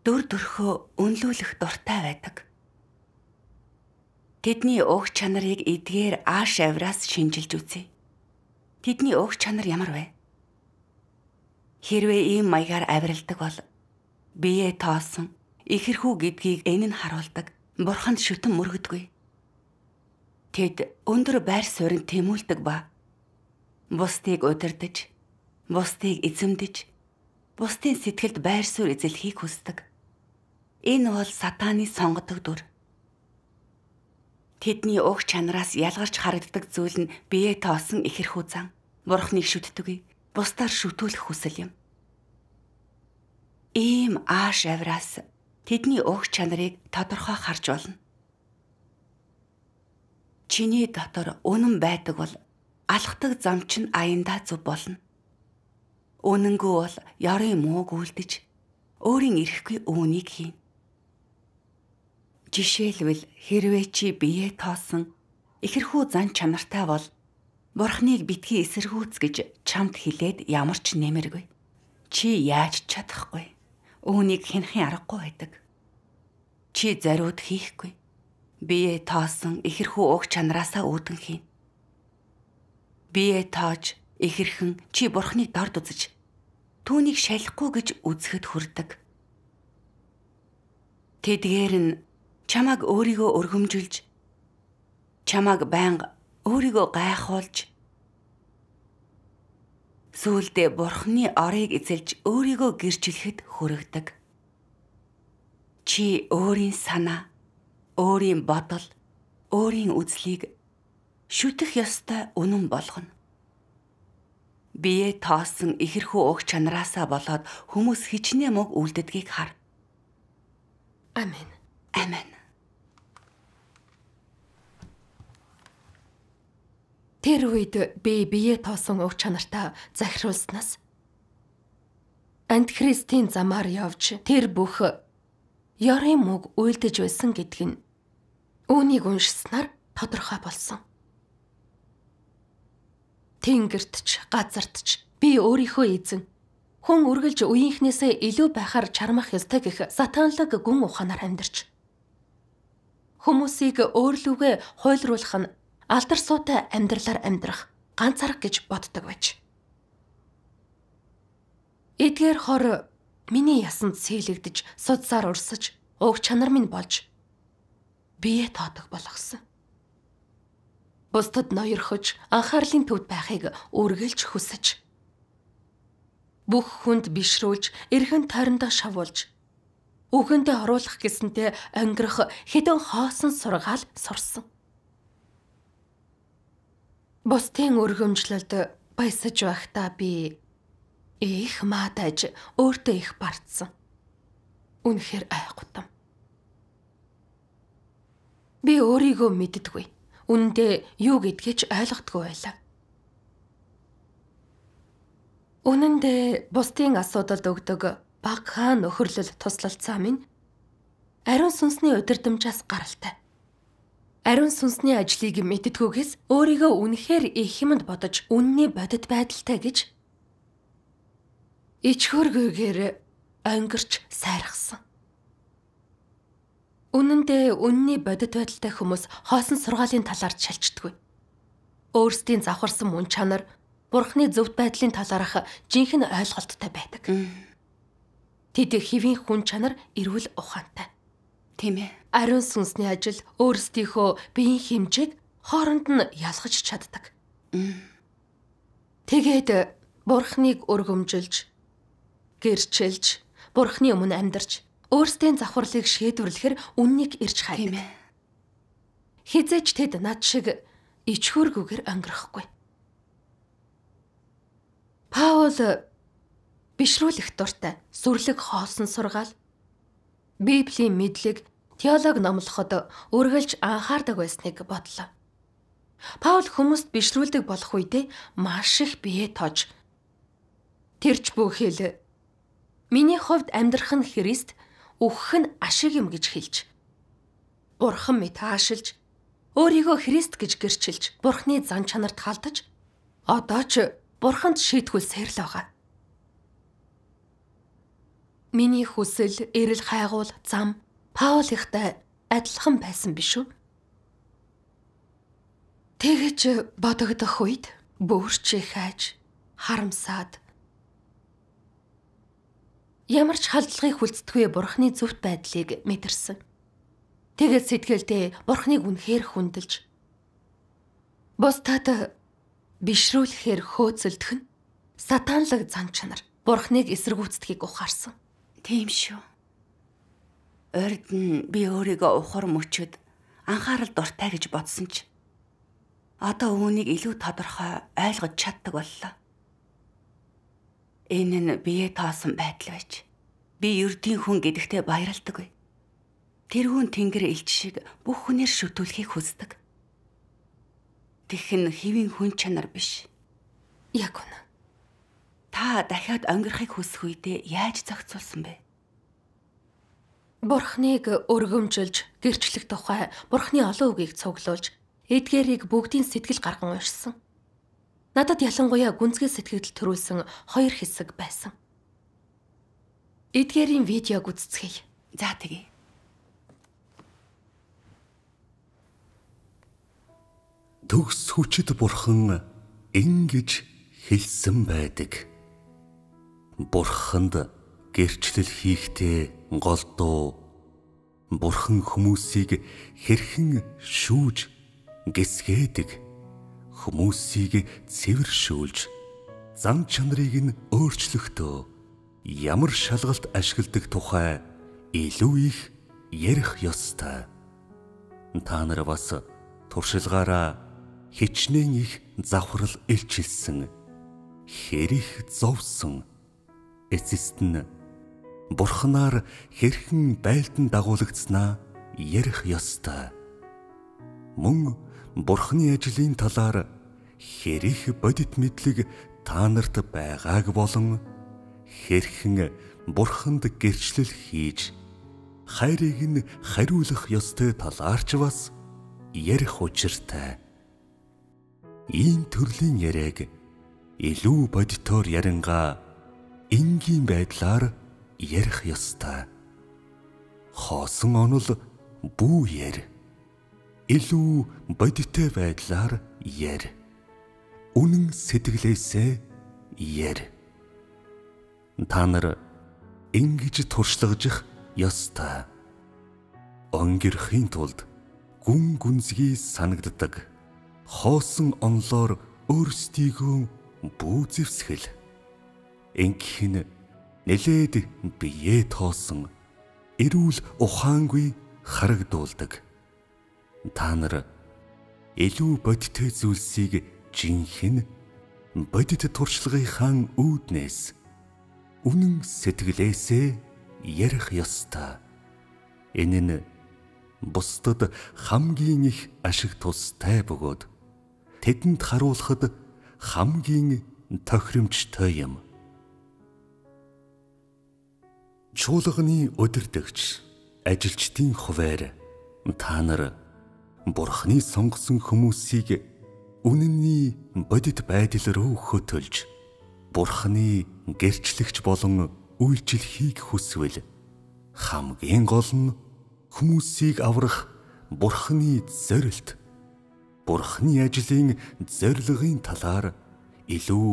дүр төрхөө үнэлүүлэх дуртай байдаг. Тэдний уг чанарыг эдгээр ааш авраас шинжилж үзье тэдний өгч чанар ямар вэ? Хэрвээ ийм маягаар авиралдаг бол бие тоосон ихэрхүү гэдгийг энэ нь харуулдаг. Бурханд шүтэн мөргөдгүй. Тэд өндөр байр суурин тэмүүлдэг ба бусдыг удирдах, бусдыг эзэмдэж, бусдын сэтгэлд байр суурь эзэлхийг хүсдэг. Энэ бол сатааны сонгодог дүр. Тэдний уг чанараас ялгарч харагддаг зүйл нь бие тоосон ихэрхүү зан бурхныг шүтдэггүй. Бусдаар шүтүүлэх хүсэл юм. Ийм ааш авраас тэдний өгч чанарыг тодорхой харж болно. Чиний дотор үнэн байдаг бол алхдаг зам чинь аяндаа зүв болно. Үнэнгүй бол ёрын мууг үлдэж өөрийн ирэхгүй үүнийг хийнэ. Жишээлбэл хэрвээ чи бие тоосон ихэрхүү зан чанартай бол бурхныг битгий эсэргүүц гэж чамд хилээд ямар ч нэмэргүй. Чи яаж чадахгүй? Үүнийг хинхэн аргагүй байдаг. Чи зариуд хийхгүй. Бие тоосон ихэрхүү уг чанараасаа үүдэн хийн. Бие тоож ихэрхэн чи бурхныг дорд үзэж түүнийг шалахгүй гэж үзэхэд хүрдэг. Тэдгээр нь чамаг өөрийгөө өргөмжилж чамаг байнга өөрийгөө гайхуулж сүулдэ бурхны орыг эзэлж өөрийгөө гэрчлэхэд хүрэгдэг. Чи өөрийн санаа, өөрийн бодол, өөрийн үзлийг шүтэх ёстой үнэн болгоно. Бие тоосон ихэрхүү уг чанараасаа болоод хүмүүс хичнээн мог үлддгийг хар. Амен. Амен. Тэр үед би бие тоосон уг чанартаа захируулснаас Антихристийн замаар явж тэр бүх ёрын мөг үйлдэж байсан гэдг нь үүнийг уншсанаар тодорхой болсон. Тэнгэрт ч газарт ч би өөрийнхөө эзэн хүн үргэлж үеийнхнээсээ илүү байхаар чармах ёстой гэх сатанлаг гүн ухаанаар амьдарч хүмүүсийг өөрлөвгөө хуйлруулах нь алдар суутай амьдралаар амьдрах ганц арга гэж боддог байж. Эдгээр хор миний ясанд сэлэгдэж судсаар урсаж уг чанар минь болж бие тоодог болгосон. Бусдад ноёрхож анхаарлын төвд байхыг үргэлж хүсэж бүх хүнд бишрүүлж эрхэн тойрондоо шавуулж үхэндээ оруулах гэсэнтэй өнгөрөх хэдэн хоосон сургаал сурсан. Бусдын өргөмжлөлд баясаж байхдаа би их маадаж өөртөө их бардсан. Үнэхээр айхгутам. Би өөрийгөө мэддэггүй. Үнэндээ юу гэдгээ ч ойлгохгүй байлаа. Үнэн дээр бусдын асуудалд өгдөг баг хаан нөхөрлөл туслалцаа минь ариун сүнсний удирдамжаас гаралтай ариун сүнсний ажлыг мэдтгүйгээс өөрийгөө үнэхээр их юмд бодож үнний бодит байдалтай гэж ичхөргөөр өнгөрч сайрхсан. Үнэн дээр үнний бодит байдалтай хүмүүс хоосон сургаалын талаар шалчдаггүй. Өөрсдийн завхарсан мөн чанар, бурхны зөвд байдлын талаарх жинхэнэ ойлголттой байдаг. Тэд хэвийн хүн чанар эрүүл ухаантай. Тийм ээ. Ариун сүнсний ажил өөрсдийнхөө биеийн хэмжээг хооронд нь ялгаж чаддаг. Тэгээд бурхныг өргөмжилж, гэрчилж, бурхны өмнө амьдарч, өөрсдийн завхарлыг шийдвэрлэхэр үннийг ирж хай. Тийм ээ. Хизээч тэд над шиг ичхүүргүүгээр өнгөрөхгүй. Паул бишрүүлэх дуртай сүрлэг хоосон сургаал, Библийн мэдлэг теолог номлоход үргэлж анхаардаг байсныг бодлоо. Паул хүмүүст бишлүүлдэг болох үедээ маш их бие тож тэрч бүхэл миний хувьд амьдрах нь Христ үхэх нь ашиг юм гэж хэлж Бурхан мэт аашилж өөрийгөө Христ гэж гэрчилж Бурхны зан чанарт халдаж одоо ч Бурханд шийтгүүл сэрл байгаа. Миний хүсэл, эрэл хайгуул, зам Паул ихтэй адилхан байсан биш үү? Тэгэж бодогдох үед бөөрч хайж харамсаад ямар ч халдлагыг хүлцдэггүй бурхны зөвхт байдлыг мэдэрсэн. Тэгээд сэтгэлдээ бурхныг үнэхээр хүндэлж бусдад бишрүүлэхээр хөөцөлдөх нь сатанлаг зан чанар. Бурхныг эсэргүүцдгийг ухаарсан. Тийм шүү. Орд нь би өөрийгөө ухар мөчөд анхаарал дуртай гэж бодсон ч одоо үүнийг илүү тодорхой ойлгож чаддаг боллоо. Энэ нь бие тоосон байдал байж. Би ердийн хүн гэдэгтээ баярладаг бай. Тэр хүн тэнгэр элч шиг бүх хүнээр шүтүүлэхийг хүсдэг. Тэхн хэвийн хүн чанар биш. Яг үнэ. Та дахиад өнгөрөхийг хүсэх үедээ яаж зохицуулсан бэ? Бурхныг өргөмжилж, гэрчлэх тухай Бурхны олон үгийг цуглуулж, Эдгэрийг бүгдийн сэтгэл гарган уншсан. Надад ялангуяа гүнзгий сэтгэл төрүүлсэн хоёр хэсэг байсан. Эдгэрийн видеог үзцгээе. За тэгье. Төгс хүчит бурхан ингэж хэлсэн байдаг. Бурханд гэрчлэл хийхдээ голдуу бурхан хүмүүсийг хэрхэн шүүж гисгээдэг хүмүүсийг цэвэршүүлж зам чанарыг нь өөрчлөхдөө ямар шалгалт ашигладаг тухай илүү их ярих ёстой. Та нар бас туршилгаараа хичнээн их завхрал илчилсэн хэрэг зовсон эцэст нь бурхнаар хэрхэн байлдан дагуулгдсанаа ярих ёстой. Мөн бурхны ажлын талаар хэрэг бодит мэдлэг та нарт байгааг болон хэрхэн бурханд гэрчлэл хийж хайрыг нь хариулах ёстой талаарч бас ярих учиртай. Ийм төрлийн яриаг илүү бодитоор ярингаа энгийн байдлаар ярих ёстой. Хоосон онол бүү ярь. Илүү бодиттой байдлаар ярь. Үнэн сэтгэлээсээ ярь. Та нар ингэж туршлагажих ёстой. Онгирхийн тулд гүн гүнзгий санагддаг. Хоосон онлоор өөрсдийгөө бүү зевсгэл. Ингэхин нэлээд бие тоосон эрүүл ухаангүй харагдуулдаг. Та нар илүү бодиттой зүйлсийг жинхэнэ бодит туршлагынхаа үүднээс үнэн сэтгэлээсээ ярих ёстой. Энэ нь бусдад хамгийн их ашиг тустай бөгөөд тэдэнд харуулахад хамгийн тохиромжтой юм. Чуулганы өдөртөгч ажилчдын хуваар та нар Бурхны сонгосон хүмүүсийг үнэнний бодит байдал руу хөтөлж Бурхны гэрчлэгч болон үйлчлэхийг хүсвэл хамгийн гол нь хүмүүсийг аврах Бурхны зорилт Бурхны ажлын зорилгын талаар илүү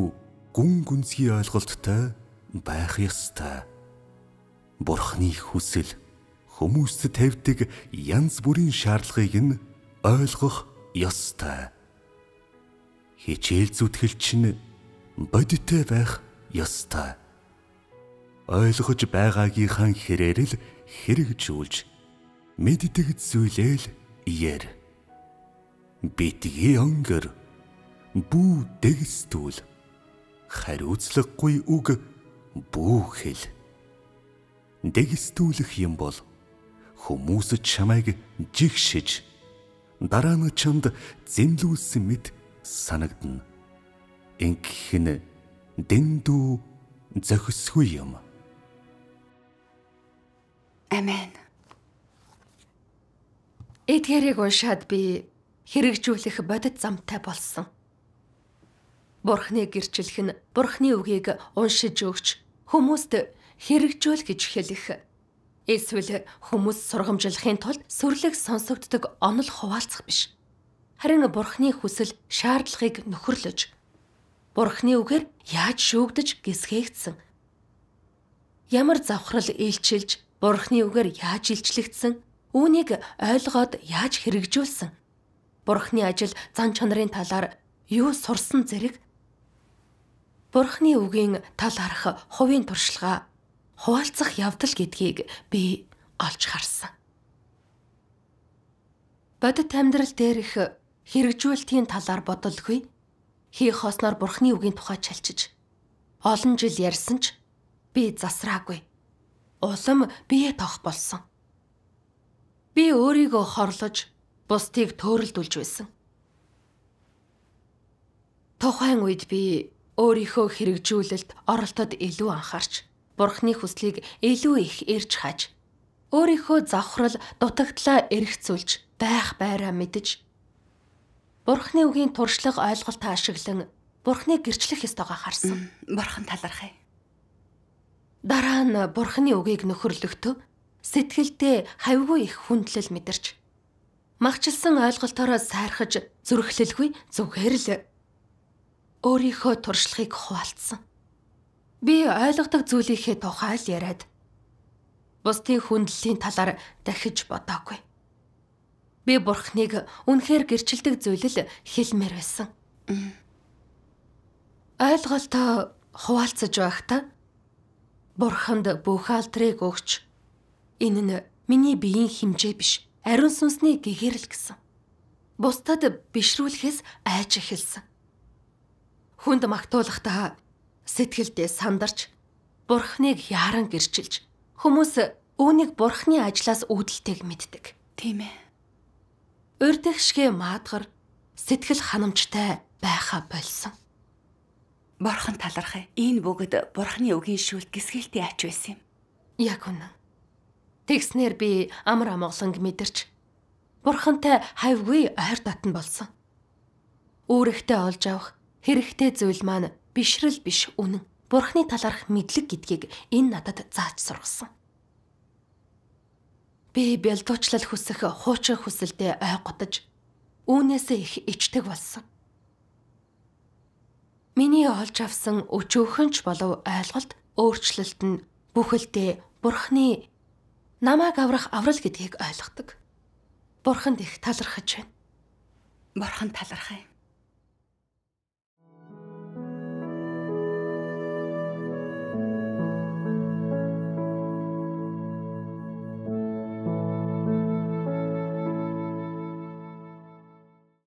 гүн гүнзгий ойлголттой байх ёстой. Бурхны хүсэл хүмүүст тавьдаг янз бүрийн шаардлагыг нь ойлгох ёстой. Хичээл зүтгэлч нь бодиттой байх ёстой. Ойлгож байгаагийнхаа хэрээр л хэрэгжүүлж мэддэг зүйлэл иер. Битгий өнгөр бүү дэгстүүл хариуцлагагүй үг бүү хэл дэгстүүлэх юм бол хүмүүс чамайг жигшиж дараа нь чамд зэмлүүлсэн мэт санагдна. Ингэх нь дэндүү зохисгүй юм. Амен. Эдгэрийг уншаад би хэрэгжүүлэх бодит замтай болсон. Бурхны гэрчлэх нь Бурхны үгийг уншиж өгч хүмүүст хэрэгжүүл гэж хэлэх. Эсвэл хүмүүс сургамжлахын тулд сүрлэг сонсогддог онол хуваалцах биш. Харин бурхны хүсэл шаардлагыг нөхөрлөж бурхны үгээр яаж шүүгдэж гисгээгдсэн. Ямар завхрал илчилж бурхны үгээр яаж илчлэгдсэн, үүнийг ойлгоод яаж хэрэгжүүлсэн. Бурхны ажил зан чанарын талаар юу сурсан зэрэг Бурхны үгийн тал харах хувийн туршлага хуваалцах явдал гэдгийг би олж харсан. Бодит амьдрал дээрх хэрэгжүүлэлтийн талаар бодолгүй хийх хосноор бурхны үгийн тухай чалчиж олон жил ярьсан ч би засраагүй. Улам бие тоох болсон. Би өөрийгөө хорлож бусдыг төөрөлдүүлж байсан. Тухайн үед би өөрийнхөө хэрэгжүүлэлт оролтод илүү анхаарч Бурхны хүслийг илүү их эрж хаж өөрийнхөө завхрал дутагдлаа эргэцүүлж байх байраа мэдж Бурхны үгийн туршлага ойлголтоо ашиглан Бурхны гэрчлэх ёстойгоо харсан. Бурхан талархъя. Дараа нь Бурхны үгийг нөхөрлөхдөө сэтгэлдээ хавгүй их хүндлэл мэдэрч магчилсан ойлголтороо сайрхаж зүрхлэлгүй зүгээр л өөрийнхөө туршлагыг хуваалцсан. Би ойлгодог зүйлийнхээ тухай л яриад бусдын хүндллийн талаар дахиж бодоогүй. Би бурхныг үнэхээр гэрчилдэг зүйлэл хэлмээр байсан. Ойлголтоо хуваалцаж байхдаа бурханд бүхэлдрийг өгч энэ нь миний биеийн хэмжээ биш, ариун сүнсний гэгэрэл гэсэн. Бусдад бишрүүлэхээс айж эхэлсэн. Хүнд магтуулахдаа Сэтгэлдээ сандарч бурхныг яран гэрчилж хүмүүс үүнийг бурхны ажлаас үүдэлтэйг мэддэг. Тийм ээ. Өрдөгшгэ маадгар сэтгэл ханамжтай байха болсон. Борхон талархай. Энэ бүгд бурхны үгийн шүүлт гисгэлтэй ач байсан юм. Яг үнэн. Тэгснэр би амар амгаланг мэдэрч бурхантай хавгүй ойр татн болсон. Үүрэгтэй олж авах хэрэгтэй зүйл маань бишрэл биш үнэн. Бурхны талаарх мэдлэг гэдгийг энэ надад зааж сургасан. Би бэлдүүчлэл хүсэх хуучин хүсэлдээ ой готож үүнээсээ их ичдэг болсон. Миний олж авсан өчөөхөнч болов ойлголт өөрчлөлт нь бүхэлдээ бурхны намааг аврах аврал гэдгийг ойлгодог. Бурханд их талархаж байна. Бурхан талархаа юм.